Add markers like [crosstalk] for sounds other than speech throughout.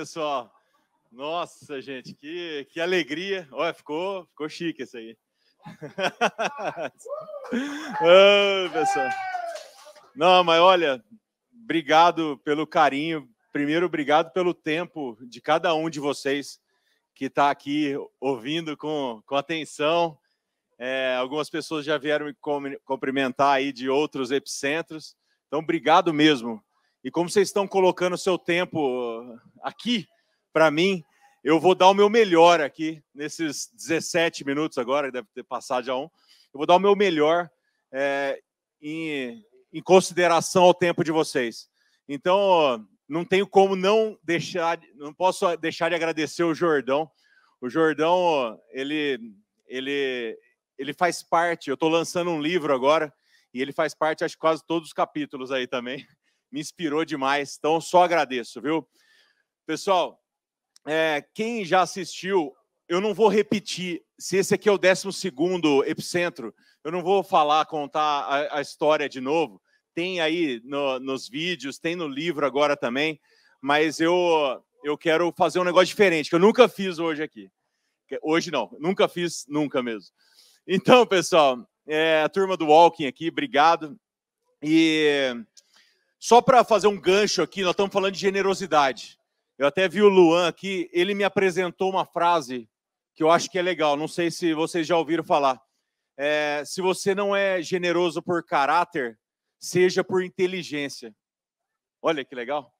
pessoal? Nossa, gente, que, que alegria. Olha, ficou, ficou chique isso aí. [laughs] pessoal. Não, mas olha, obrigado pelo carinho. Primeiro, obrigado pelo tempo de cada um de vocês que está aqui ouvindo com, com atenção. É, algumas pessoas já vieram me cumprimentar aí de outros epicentros. Então, obrigado mesmo. E como vocês estão colocando o seu tempo aqui para mim. Eu vou dar o meu melhor aqui nesses 17 minutos agora, deve ter passado já um. Eu vou dar o meu melhor é, em, em consideração ao tempo de vocês. Então, não tenho como não deixar, não posso deixar de agradecer o Jordão. O Jordão, ele, ele, ele faz parte. Eu estou lançando um livro agora e ele faz parte, acho, quase todos os capítulos aí também. Me inspirou demais. Então, só agradeço, viu? Pessoal, é, quem já assistiu, eu não vou repetir. Se esse aqui é o 12 epicentro, eu não vou falar, contar a, a história de novo. Tem aí no, nos vídeos, tem no livro agora também. Mas eu, eu quero fazer um negócio diferente, que eu nunca fiz hoje aqui. Hoje não, nunca fiz, nunca mesmo. Então, pessoal, é, a turma do Walking aqui, obrigado. E só para fazer um gancho aqui, nós estamos falando de generosidade. Eu até vi o Luan aqui, ele me apresentou uma frase que eu acho que é legal, não sei se vocês já ouviram falar. É, se você não é generoso por caráter, seja por inteligência. Olha que legal.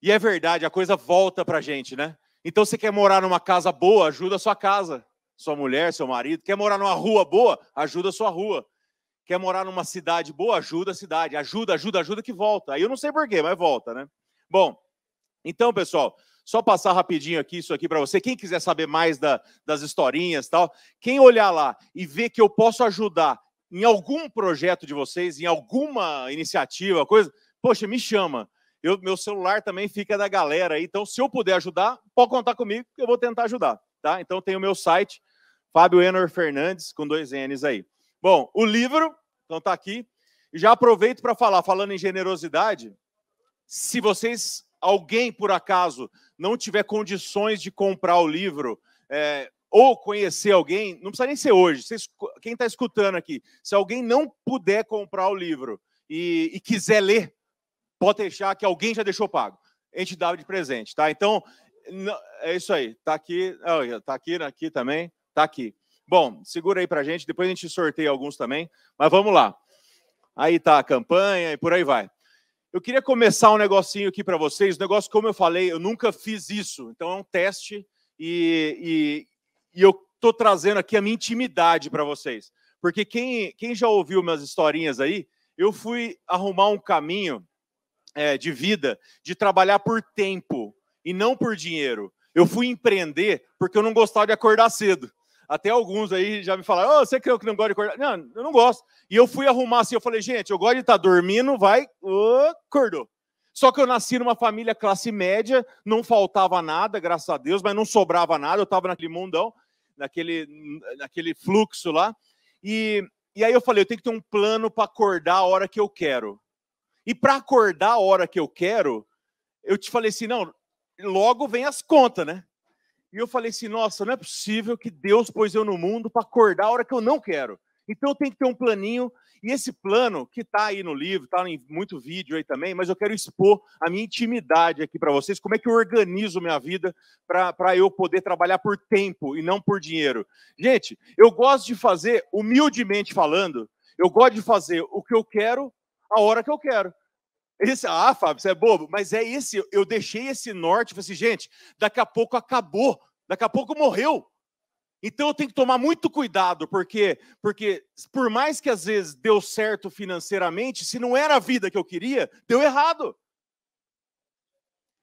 E é verdade, a coisa volta para gente, né? Então você quer morar numa casa boa, ajuda a sua casa, sua mulher, seu marido. Quer morar numa rua boa, ajuda a sua rua. Quer morar numa cidade boa, ajuda a cidade. Ajuda, ajuda, ajuda que volta. Aí eu não sei porquê, mas volta, né? Bom, então, pessoal, só passar rapidinho aqui isso aqui para você. Quem quiser saber mais da, das historinhas tal, quem olhar lá e ver que eu posso ajudar em algum projeto de vocês, em alguma iniciativa, coisa, poxa, me chama. Eu, meu celular também fica da galera aí, então se eu puder ajudar, pode contar comigo que eu vou tentar ajudar, tá? Então tem o meu site, Fábio Enor Fernandes, com dois N's aí. Bom, o livro, então está aqui. Já aproveito para falar, falando em generosidade, se vocês alguém, por acaso, não tiver condições de comprar o livro, é, ou conhecer alguém, não precisa nem ser hoje, vocês, quem está escutando aqui, se alguém não puder comprar o livro e, e quiser ler, pode deixar que alguém já deixou pago. A gente dá de presente, tá? Então, é isso aí. Tá aqui, tá aqui, né, aqui também, tá aqui. Bom, segura aí pra gente, depois a gente sorteia alguns também, mas vamos lá. Aí tá a campanha e por aí vai. Eu queria começar um negocinho aqui para vocês. O negócio, como eu falei, eu nunca fiz isso. Então é um teste e, e, e eu estou trazendo aqui a minha intimidade para vocês. Porque quem, quem já ouviu minhas historinhas aí, eu fui arrumar um caminho é, de vida de trabalhar por tempo e não por dinheiro. Eu fui empreender porque eu não gostava de acordar cedo. Até alguns aí já me falaram: oh, você creu que não gosta de acordar? Não, eu não gosto. E eu fui arrumar assim, eu falei, gente, eu gosto de estar tá dormindo, vai, acordou. Só que eu nasci numa família classe média, não faltava nada, graças a Deus, mas não sobrava nada, eu estava naquele mundão, naquele, naquele fluxo lá. E, e aí eu falei, eu tenho que ter um plano para acordar a hora que eu quero. E para acordar a hora que eu quero, eu te falei assim, não, logo vem as contas, né? E eu falei assim: nossa, não é possível que Deus pôs eu no mundo para acordar a hora que eu não quero. Então eu tenho que ter um planinho. E esse plano, que está aí no livro, está em muito vídeo aí também, mas eu quero expor a minha intimidade aqui para vocês, como é que eu organizo minha vida para eu poder trabalhar por tempo e não por dinheiro. Gente, eu gosto de fazer, humildemente falando, eu gosto de fazer o que eu quero a hora que eu quero. Esse, ah, Fábio, você é bobo, mas é esse. Eu deixei esse norte, falei assim, gente, daqui a pouco acabou, daqui a pouco morreu. Então eu tenho que tomar muito cuidado, porque, porque por mais que às vezes deu certo financeiramente, se não era a vida que eu queria, deu errado.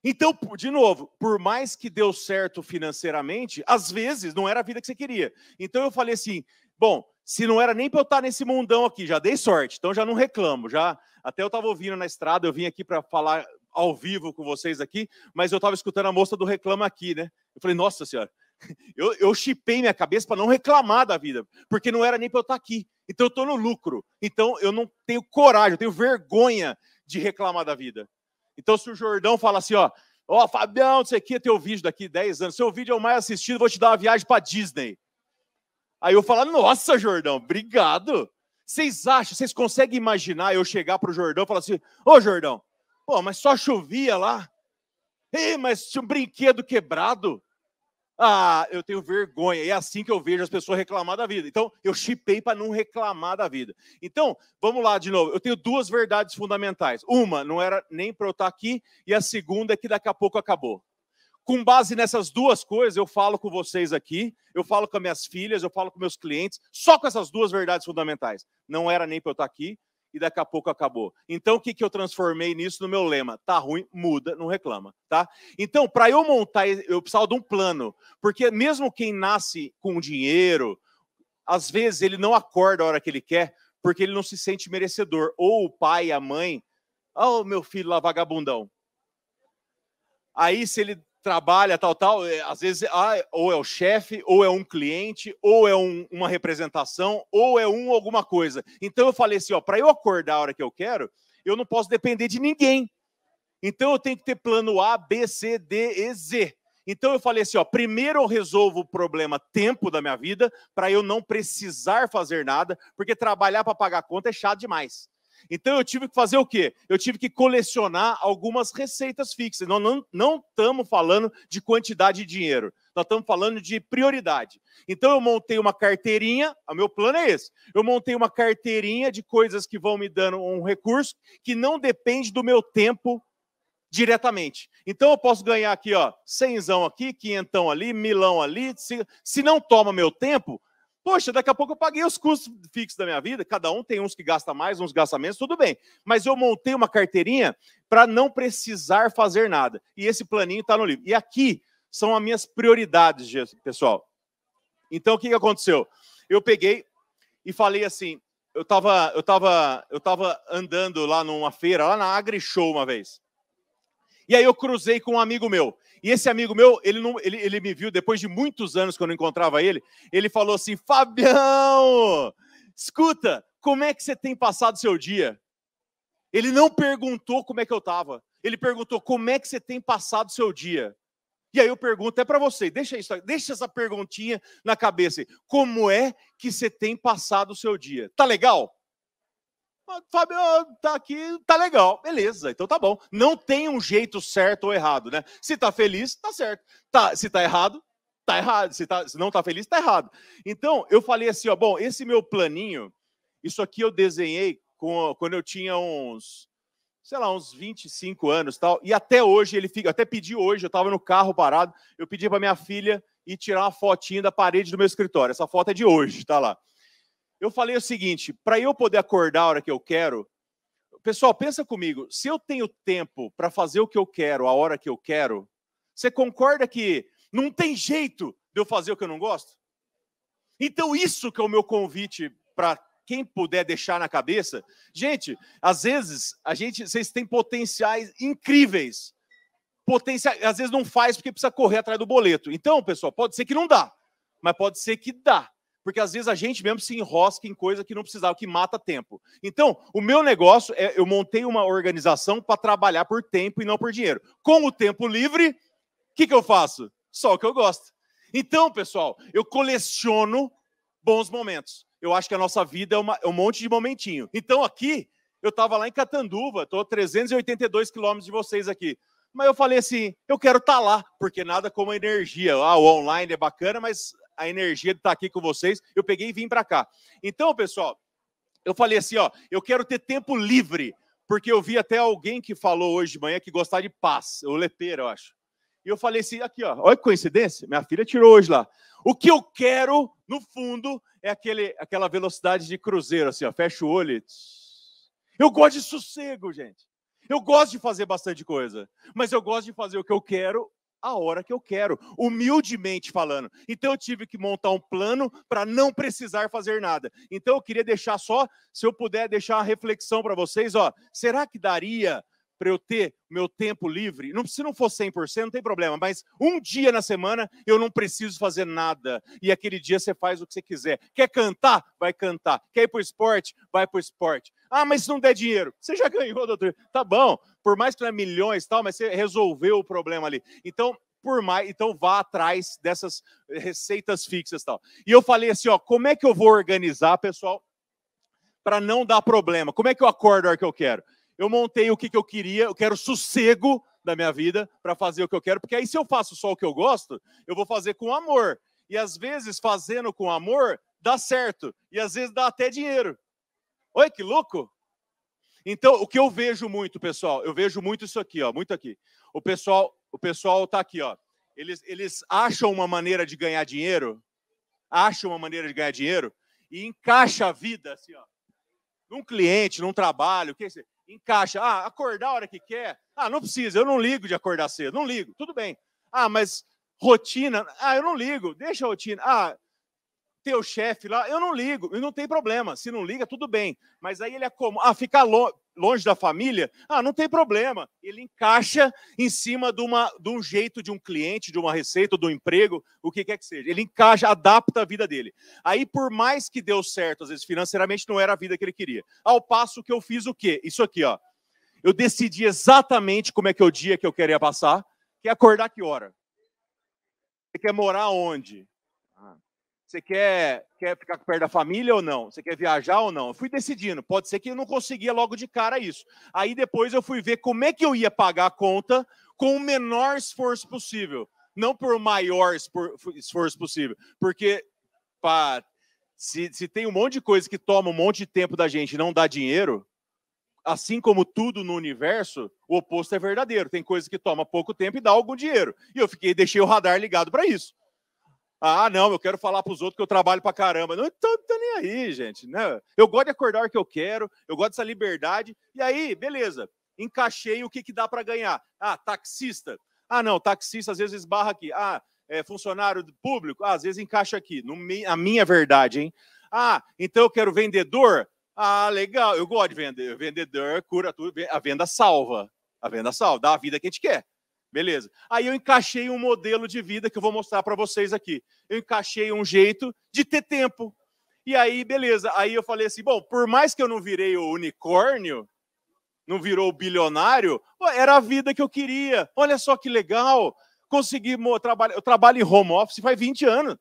Então, de novo, por mais que deu certo financeiramente, às vezes não era a vida que você queria. Então eu falei assim: bom, se não era nem para eu estar tá nesse mundão aqui, já dei sorte, então já não reclamo, já até eu estava ouvindo na estrada, eu vim aqui para falar ao vivo com vocês aqui, mas eu estava escutando a moça do reclama aqui, né? Eu falei, nossa senhora, [laughs] eu, chipei minha cabeça para não reclamar da vida, porque não era nem para eu estar tá aqui. Então eu estou no lucro. Então eu não tenho coragem, eu tenho vergonha de reclamar da vida. Então se o Jordão fala assim, ó, ó, oh, Fabião, não sei o que, teu vídeo daqui 10 anos, seu vídeo é o mais assistido, vou te dar uma viagem para Disney. Aí eu falo nossa, Jordão, obrigado. Vocês acham, vocês conseguem imaginar eu chegar para o Jordão e falar assim, ô Jordão, pô, mas só chovia lá? Ei, mas tinha um brinquedo quebrado. Ah, eu tenho vergonha. É assim que eu vejo as pessoas reclamar da vida. Então, eu chipei para não reclamar da vida. Então, vamos lá de novo. Eu tenho duas verdades fundamentais. Uma, não era nem para eu estar tá aqui, e a segunda é que daqui a pouco acabou com base nessas duas coisas, eu falo com vocês aqui, eu falo com minhas filhas, eu falo com meus clientes, só com essas duas verdades fundamentais. Não era nem para eu estar tá aqui e daqui a pouco acabou. Então, o que, que eu transformei nisso no meu lema? Tá ruim, muda, não reclama, tá? Então, para eu montar, eu precisava de um plano, porque mesmo quem nasce com dinheiro, às vezes ele não acorda a hora que ele quer, porque ele não se sente merecedor. Ou o pai, a mãe, ó, oh, meu filho lá, vagabundão. Aí, se ele trabalha, tal, tal. É, às vezes, ah, ou é o chefe, ou é um cliente, ou é um, uma representação, ou é um alguma coisa. Então eu falei assim: ó, para eu acordar a hora que eu quero, eu não posso depender de ninguém. Então eu tenho que ter plano A, B, C, D e Z. Então eu falei assim: ó, primeiro eu resolvo o problema tempo da minha vida, para eu não precisar fazer nada, porque trabalhar para pagar conta é chato demais. Então eu tive que fazer o quê? Eu tive que colecionar algumas receitas fixas. Nós não estamos falando de quantidade de dinheiro, nós estamos falando de prioridade. Então eu montei uma carteirinha, o ah, meu plano é esse. Eu montei uma carteirinha de coisas que vão me dando um recurso que não depende do meu tempo diretamente. Então eu posso ganhar aqui, ó, cenzão aqui, quinhentão ali, milão ali. Se, se não toma meu tempo, Poxa, daqui a pouco eu paguei os custos fixos da minha vida. Cada um tem uns que gasta mais, uns que gasta menos, tudo bem. Mas eu montei uma carteirinha para não precisar fazer nada. E esse planinho está no livro. E aqui são as minhas prioridades, pessoal. Então, o que, que aconteceu? Eu peguei e falei assim: eu estava eu tava, eu tava andando lá numa feira, lá na Agri Show uma vez. E aí eu cruzei com um amigo meu. E esse amigo meu, ele, não, ele, ele me viu depois de muitos anos que eu não encontrava ele. Ele falou assim: Fabião, escuta, como é que você tem passado seu dia? Ele não perguntou como é que eu estava. Ele perguntou como é que você tem passado seu dia. E aí eu pergunto é para você, deixa isso, deixa essa perguntinha na cabeça. Como é que você tem passado o seu dia? Tá legal? Fábio tá aqui, tá legal, beleza, então tá bom. Não tem um jeito certo ou errado, né? Se tá feliz, tá certo. Tá, se tá errado, tá errado. Se, tá, se não tá feliz, tá errado. Então, eu falei assim, ó, bom, esse meu planinho, isso aqui eu desenhei com, quando eu tinha uns, sei lá, uns 25 anos tal, e até hoje ele fica, até pedi hoje, eu tava no carro parado, eu pedi pra minha filha ir tirar uma fotinha da parede do meu escritório. Essa foto é de hoje, tá lá. Eu falei o seguinte: para eu poder acordar a hora que eu quero, pessoal, pensa comigo. Se eu tenho tempo para fazer o que eu quero, a hora que eu quero, você concorda que não tem jeito de eu fazer o que eu não gosto? Então, isso que é o meu convite para quem puder deixar na cabeça. Gente, às vezes a gente, vocês têm potenciais incríveis. Potencial, às vezes não faz porque precisa correr atrás do boleto. Então, pessoal, pode ser que não dá, mas pode ser que dá. Porque às vezes a gente mesmo se enrosca em coisa que não precisava, que mata tempo. Então, o meu negócio é eu montei uma organização para trabalhar por tempo e não por dinheiro. Com o tempo livre, o que, que eu faço? Só o que eu gosto. Então, pessoal, eu coleciono bons momentos. Eu acho que a nossa vida é, uma, é um monte de momentinho. Então, aqui, eu estava lá em Catanduva, estou a 382 quilômetros de vocês aqui. Mas eu falei assim, eu quero estar tá lá, porque nada como a energia. Ah, o online é bacana, mas a energia de estar aqui com vocês. Eu peguei e vim para cá. Então, pessoal, eu falei assim, ó, eu quero ter tempo livre, porque eu vi até alguém que falou hoje de manhã que gostar de paz, o lepeiro, eu acho. E eu falei assim, aqui, ó, olha que coincidência, minha filha tirou hoje lá. O que eu quero, no fundo, é aquele, aquela velocidade de cruzeiro, assim, ó, fecha o olho. E... Eu gosto de sossego, gente. Eu gosto de fazer bastante coisa, mas eu gosto de fazer o que eu quero a hora que eu quero, humildemente falando. Então eu tive que montar um plano para não precisar fazer nada. Então eu queria deixar só, se eu puder deixar a reflexão para vocês, ó, será que daria para eu ter meu tempo livre? Não, se não for 100%, não tem problema, mas um dia na semana eu não preciso fazer nada. E aquele dia você faz o que você quiser. Quer cantar? Vai cantar. Quer ir para o esporte? Vai para o esporte. Ah, mas se não der dinheiro, você já [laughs] ganhou, doutor. Tá bom, por mais que não é milhões tal, mas você resolveu o problema ali. Então, por mais, então vá atrás dessas eh, receitas fixas tal. E eu falei assim, ó, como é que eu vou organizar, pessoal, para não dar problema? Como é que eu acordo a hora que eu quero? Eu montei o que, que eu queria, eu quero sossego da minha vida para fazer o que eu quero, porque aí se eu faço só o que eu gosto, eu vou fazer com amor. E às vezes fazendo com amor dá certo, e às vezes dá até dinheiro. Oi, que louco! Então, o que eu vejo muito, pessoal, eu vejo muito isso aqui, ó, muito aqui. O pessoal, o pessoal tá aqui, ó. Eles, eles acham uma maneira de ganhar dinheiro, acham uma maneira de ganhar dinheiro e encaixa a vida assim, ó. Num cliente, num trabalho, o que é isso? Encaixa. Ah, acordar a hora que quer. Ah, não precisa, eu não ligo de acordar cedo, não ligo. Tudo bem. Ah, mas rotina. Ah, eu não ligo. Deixa a rotina. Ah, teu chefe lá, eu não ligo, e não tem problema. Se não liga, tudo bem. Mas aí ele é como, ah, ficar lo longe da família, ah, não tem problema. Ele encaixa em cima de, uma, de um jeito de um cliente, de uma receita, de um emprego, o que quer que seja. Ele encaixa, adapta a vida dele. Aí, por mais que deu certo, às vezes financeiramente não era a vida que ele queria. Ao passo que eu fiz o quê? Isso aqui, ó. Eu decidi exatamente como é que é o dia que eu queria passar, que é acordar que hora. Você quer morar onde? você quer, quer ficar perto da família ou não? Você quer viajar ou não? Eu fui decidindo. Pode ser que eu não conseguia logo de cara isso. Aí depois eu fui ver como é que eu ia pagar a conta com o menor esforço possível. Não por maior esforço possível. Porque pá, se, se tem um monte de coisa que toma um monte de tempo da gente e não dá dinheiro, assim como tudo no universo, o oposto é verdadeiro. Tem coisa que toma pouco tempo e dá algum dinheiro. E eu fiquei, deixei o radar ligado para isso. Ah, não, eu quero falar para os outros que eu trabalho para caramba. Não, então nem aí, gente. Né? Eu gosto de acordar o hora que eu quero, eu gosto dessa liberdade. E aí, beleza, encaixei o que, que dá para ganhar. Ah, taxista. Ah, não, taxista às vezes esbarra aqui. Ah, é, funcionário público. Ah, às vezes encaixa aqui. No, a minha verdade, hein? Ah, então eu quero vendedor. Ah, legal, eu gosto de vender. Vendedor cura tudo, a venda salva. A venda salva, dá a vida que a gente quer. Beleza. Aí eu encaixei um modelo de vida que eu vou mostrar para vocês aqui. Eu encaixei um jeito de ter tempo. E aí, beleza. Aí eu falei assim: bom, por mais que eu não virei o unicórnio, não virou o bilionário, era a vida que eu queria. Olha só que legal. Consegui trabalhar. Eu trabalho em home office faz 20 anos.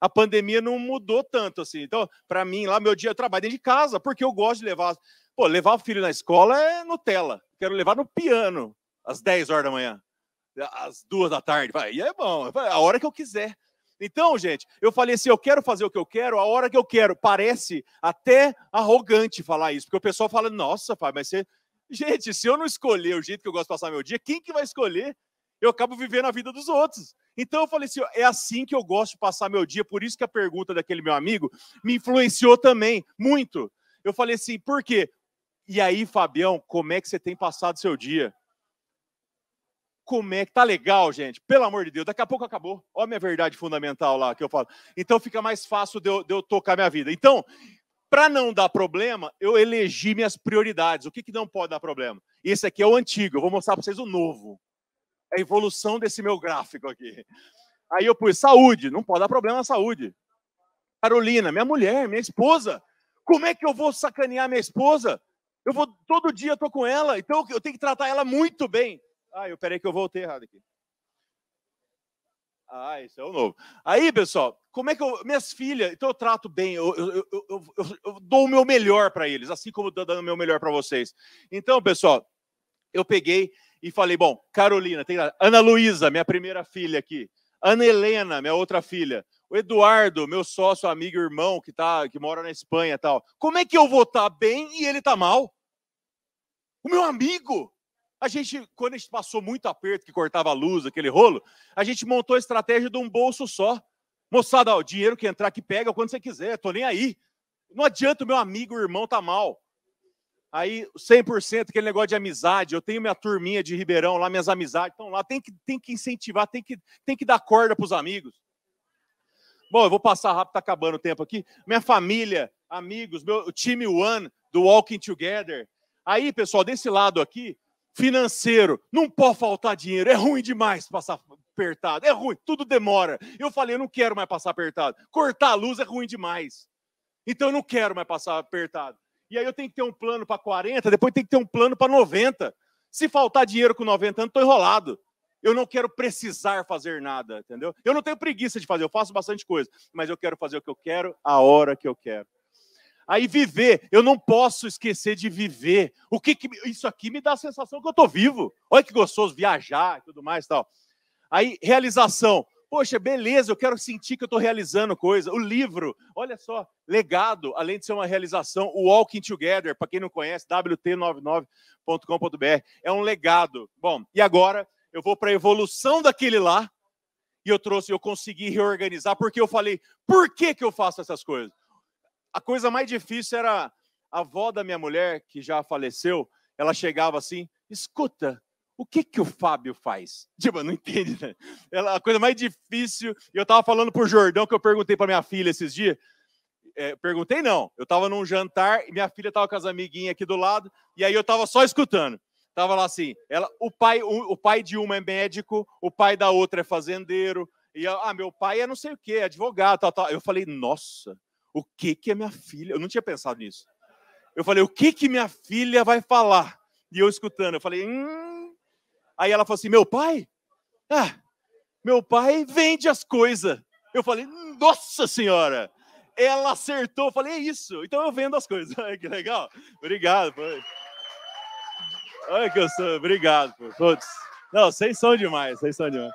A pandemia não mudou tanto assim. Então, para mim, lá meu dia eu trabalho dentro de casa, porque eu gosto de levar. Pô, levar o filho na escola é Nutella. Quero levar no piano às 10 horas da manhã às duas da tarde. Vai, e é bom, a hora que eu quiser. Então, gente, eu falei assim: eu quero fazer o que eu quero, a hora que eu quero. Parece até arrogante falar isso, porque o pessoal fala: nossa, pai, mas você. [laughs] Gente, se eu não escolher o jeito que eu gosto de passar meu dia, quem que vai escolher? Eu acabo vivendo a vida dos outros. Então eu falei assim: é assim que eu gosto de passar meu dia, por isso que a pergunta daquele meu amigo me influenciou também, muito. Eu falei assim: por quê? E aí, Fabião, como é que você tem passado seu dia? como é que tá legal, gente. Pelo amor de Deus, daqui a pouco acabou. Olha a minha verdade fundamental lá que eu falo. Então fica mais fácil de eu, de eu tocar minha vida. Então, para não dar problema, eu elegi minhas prioridades. O que, que não pode dar problema? Esse aqui é o antigo, eu vou mostrar para vocês o novo. É a evolução desse meu gráfico aqui. Aí eu pus saúde, não pode dar problema na saúde. Carolina, minha mulher, minha esposa. Como é que eu vou sacanear minha esposa? Eu vou todo dia eu tô com ela, então eu tenho que tratar ela muito bem. Ah, eu peraí que eu voltei errado aqui. Ah, isso é o novo. Aí, pessoal, como é que eu. Minhas filhas, então eu trato bem, eu, eu, eu, eu dou o meu melhor para eles, assim como eu dando o meu melhor para vocês. Então, pessoal, eu peguei e falei: bom, Carolina, tem Ana Luísa, minha primeira filha aqui. Ana Helena, minha outra filha. O Eduardo, meu sócio, amigo, irmão, que, tá, que mora na Espanha tal. Como é que eu vou estar tá bem e ele tá mal? O meu amigo? A gente, quando a gente passou muito aperto, que cortava a luz, aquele rolo, a gente montou a estratégia de um bolso só. Moçada, ó, o dinheiro que entrar que pega quando você quiser, tô nem aí. Não adianta o meu amigo, o irmão tá mal. Aí, 100% aquele negócio de amizade. Eu tenho minha turminha de Ribeirão lá, minhas amizades estão lá. Tem que, tem que incentivar, tem que, tem que dar corda para os amigos. Bom, eu vou passar rápido, tá acabando o tempo aqui. Minha família, amigos, meu o time One do Walking Together. Aí, pessoal, desse lado aqui, financeiro, não pode faltar dinheiro, é ruim demais passar apertado, é ruim, tudo demora. Eu falei, eu não quero mais passar apertado. Cortar a luz é ruim demais. Então eu não quero mais passar apertado. E aí eu tenho que ter um plano para 40, depois tem que ter um plano para 90. Se faltar dinheiro com 90 anos, estou enrolado. Eu não quero precisar fazer nada, entendeu? Eu não tenho preguiça de fazer, eu faço bastante coisa, mas eu quero fazer o que eu quero, a hora que eu quero. Aí viver, eu não posso esquecer de viver. O que, que isso aqui me dá a sensação que eu estou vivo. Olha que gostoso viajar e tudo mais, tal. Aí realização. Poxa, beleza, eu quero sentir que eu estou realizando coisa. O livro, olha só, legado, além de ser uma realização, o Walking Together, para quem não conhece, wt99.com.br, é um legado. Bom, e agora eu vou para a evolução daquele lá, e eu trouxe, eu consegui reorganizar, porque eu falei, por que, que eu faço essas coisas? a coisa mais difícil era a avó da minha mulher, que já faleceu, ela chegava assim: escuta, o que que o Fábio faz? [laughs] Tipo, não entende, né? Ela, a coisa mais difícil. Eu estava falando pro Jordão que eu perguntei para minha filha esses dias. É, eh, perguntei não, eu estava num jantar e minha filha estava com as amiguinhas aqui do lado e aí eu estava só escutando. Tava lá assim, ela, o pai, o, o, pai de uma é médico, o pai da outra é fazendeiro e ah, meu pai é não sei o que, advogado, tal, tal. Eu falei, nossa, o que que a minha filha. Eu não tinha pensado nisso. Eu falei, o que que minha filha vai falar? E eu escutando, eu falei, hum. Aí ela falou assim: meu pai? Ah, meu pai vende as coisas. Eu falei, nossa senhora! Ela acertou, eu falei, é isso, então eu vendo as coisas. [laughs] Olha que legal. Obrigado, Olha que eu sou, obrigado, por todos. Não, vocês são demais, vocês são demais.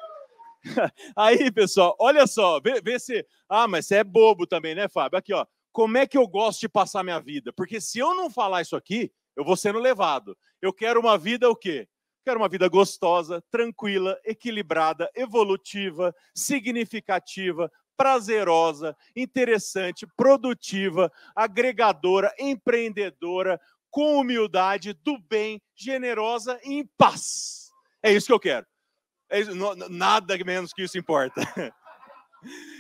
[laughs] Aí, pessoal, olha só, vê, vê se. Ah, mas você é bobo também, né, Fábio? Aqui, ó. Como é que eu gosto de passar minha vida? Porque se eu não falar isso aqui, eu vou sendo levado. Eu quero uma vida o quê? Quero uma vida gostosa, tranquila, equilibrada, evolutiva, significativa, prazerosa, interessante, produtiva, agregadora, empreendedora, com humildade, do bem, generosa e em paz. É isso que eu quero. É nada menos que isso importa. [laughs]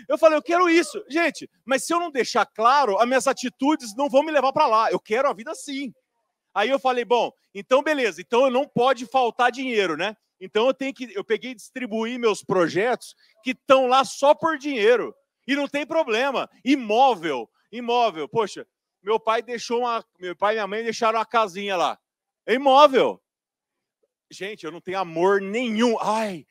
Eu falei, eu quero isso. Gente, mas se eu não deixar claro, as minhas atitudes não vão me levar para lá. Eu quero a vida assim. Aí eu falei, bom, então beleza, então não pode faltar dinheiro, né? Então eu tenho que eu peguei e distribuí meus projetos que estão lá só por dinheiro. E não tem problema. Imóvel, imóvel. Poxa, meu pai deixou uma, meu pai e minha mãe deixaram uma casinha lá. É imóvel. Gente, eu não tenho amor nenhum. Ai,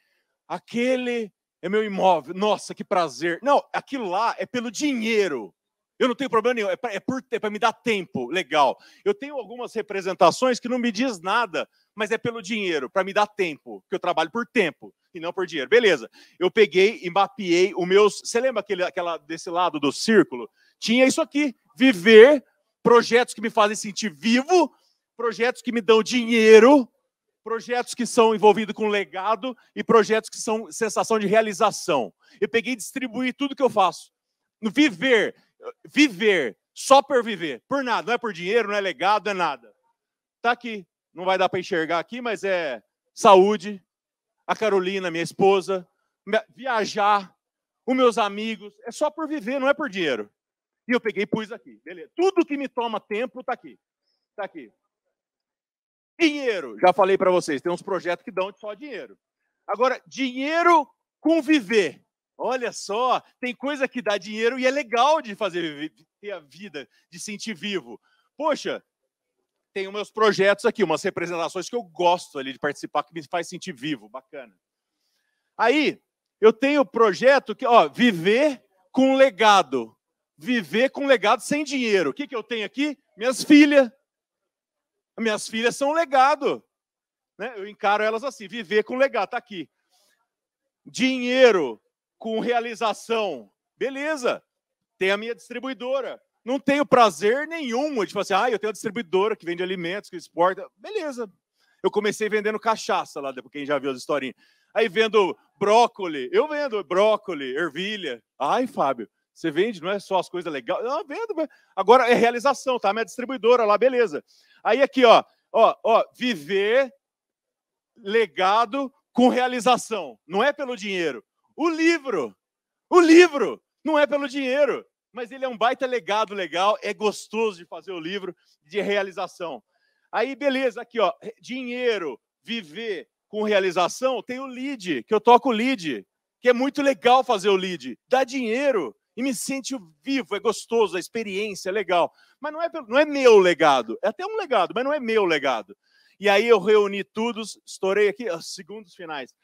aquele é meu imóvel. Nossa, que prazer. Não, aquilo lá é pelo dinheiro. Eu não tenho problema nenhum, é para é é me dar tempo, legal. Eu tenho algumas representações que não me diz nada, mas é pelo dinheiro, para me dar tempo, que eu trabalho por tempo e não por dinheiro. Beleza, eu peguei e mapeei o meus... Você lembra aquele, aquela, desse lado do círculo? Tinha isso aqui, viver, projetos que me fazem sentir vivo, projetos que me dão dinheiro, projetos que são envolvidos com legado e projetos que são sensação de realização. Eu peguei e distribuí tudo que eu faço. Viver, viver, só por viver, por nada, não é por dinheiro, não é legado, não é nada. Tá aqui, não vai dar para enxergar aqui, mas é saúde, a Carolina, minha esposa, viajar, os meus amigos, é só por viver, não é por dinheiro. E eu peguei e pus aqui, beleza. Tudo que me toma tempo tá aqui. Tá aqui. Dinheiro, já falei para vocês, tem uns projetos que dão só dinheiro. Agora, dinheiro com viver. Olha só, tem coisa que dá dinheiro e é legal de fazer ter a vida, de sentir vivo. Poxa, tenho meus projetos aqui, umas representações que eu gosto ali de participar, que me faz sentir vivo, bacana. Aí, eu tenho o projeto que, ó, viver com legado. Viver com legado sem dinheiro. O que, que eu tenho aqui? Minhas filhas, minhas filhas são um legado. Né? Eu encaro elas assim: viver com legado, está aqui. Dinheiro com realização, beleza. Tem a minha distribuidora. Não tenho prazer nenhum de tipo falar assim: ah, eu tenho uma distribuidora que vende alimentos, que exporta. Beleza. Eu comecei vendendo cachaça lá, quem já viu as historinhas. Aí vendo brócolis, eu vendo brócolis, ervilha. Ai, Fábio, você vende, não é só as coisas legais. Não, vendo. Agora é realização, tá? Minha distribuidora lá, beleza. Aí aqui, ó, ó, ó, viver legado com realização. Não é pelo dinheiro. O livro, o livro, não é pelo dinheiro, mas ele é um baita legado legal. É gostoso de fazer o livro de realização. Aí, beleza, aqui, ó, dinheiro, viver com realização. Tem o lead, que eu toco lead, que é muito legal fazer o lead. Dá dinheiro e me sente vivo, é gostoso, a experiência é legal. Mas não é, não é meu legado, é até um legado, mas não é meu legado. E aí eu reuni tudo, estourei aqui, os [laughs] segundos finais.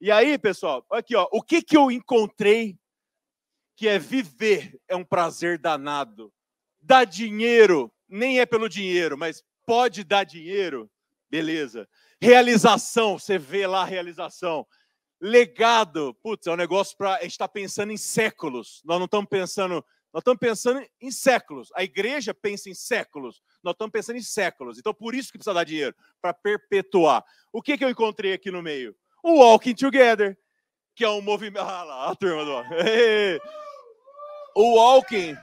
E aí, pessoal, aqui, ó, o que, que eu encontrei que é viver é um prazer danado. Dá dinheiro, nem é pelo dinheiro, mas pode dar dinheiro, beleza. Realização, você vê lá a realização. Legado, putz, é um negócio para. A gente está pensando em séculos. Nós não estamos pensando. Nós estamos pensando em séculos. A igreja pensa em séculos. Nós estamos pensando em séculos. Então, por isso que precisa dar dinheiro, para perpetuar. O que, que eu encontrei aqui no meio? O Walking Together, que é um movimento. Ah lá, a turma do. [laughs] o Walking.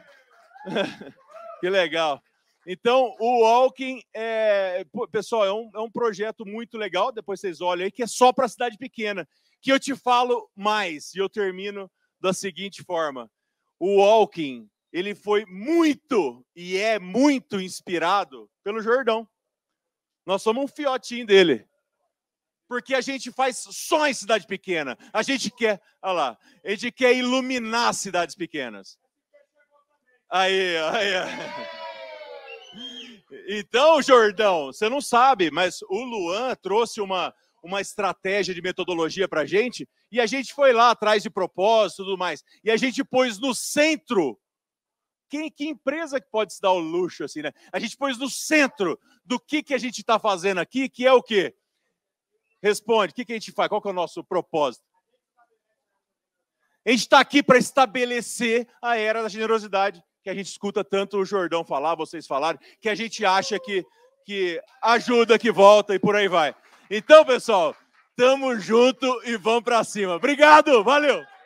[laughs] que legal. Então, o Walking, é, pessoal, é um, é um projeto muito legal, depois vocês olham aí, que é só para cidade pequena que eu te falo mais. E eu termino da seguinte forma: o Walking ele foi muito e é muito inspirado pelo Jordão. Nós somos um fiotinho dele. Porque a gente faz só em cidade pequena. A gente quer, olha lá, a gente quer iluminar cidades pequenas. Aí, aí. aí. Então, Jordão, você não sabe, mas o Luan trouxe uma uma estratégia de metodologia para a gente, e a gente foi lá atrás de propósito e tudo mais, e a gente pôs no centro. Quem, que empresa que pode se dar o luxo assim, né? A gente pôs no centro do que, que a gente está fazendo aqui, que é o quê? Responde, o que, que a gente faz? Qual que é o nosso propósito? A gente está aqui para estabelecer a era da generosidade, que a gente escuta tanto o Jordão falar, vocês falaram, que a gente acha que, que ajuda, que volta e por aí vai. Então, pessoal, tamo junto e vamos para cima. Obrigado, valeu!